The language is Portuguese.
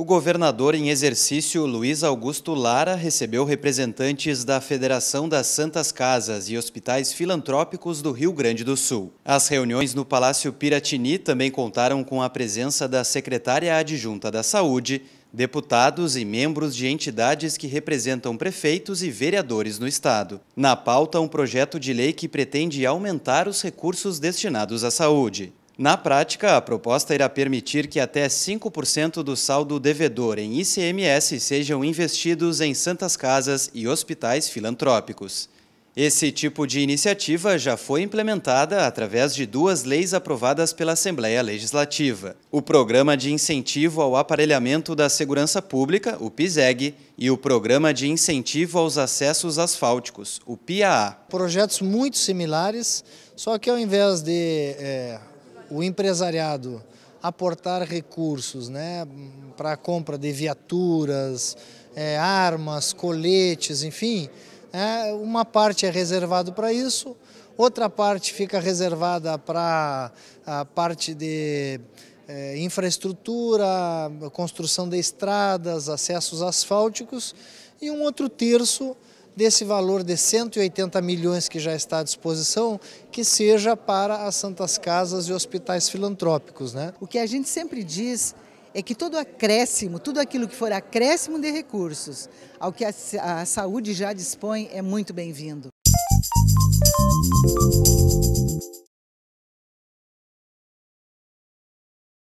O governador em exercício Luiz Augusto Lara recebeu representantes da Federação das Santas Casas e Hospitais Filantrópicos do Rio Grande do Sul. As reuniões no Palácio Piratini também contaram com a presença da secretária adjunta da Saúde, deputados e membros de entidades que representam prefeitos e vereadores no Estado. Na pauta, um projeto de lei que pretende aumentar os recursos destinados à saúde. Na prática, a proposta irá permitir que até 5% do saldo devedor em ICMS sejam investidos em santas casas e hospitais filantrópicos. Esse tipo de iniciativa já foi implementada através de duas leis aprovadas pela Assembleia Legislativa: o Programa de Incentivo ao Aparelhamento da Segurança Pública, o PISEG, e o Programa de Incentivo aos Acessos Asfálticos, o PIAA. Projetos muito similares, só que ao invés de é o empresariado aportar recursos né, para a compra de viaturas, é, armas, coletes, enfim, é, uma parte é reservado para isso, outra parte fica reservada para a parte de é, infraestrutura, construção de estradas, acessos asfálticos, e um outro terço desse valor de 180 milhões que já está à disposição, que seja para as santas casas e hospitais filantrópicos. Né? O que a gente sempre diz é que todo acréscimo, tudo aquilo que for acréscimo de recursos ao que a, a saúde já dispõe é muito bem-vindo.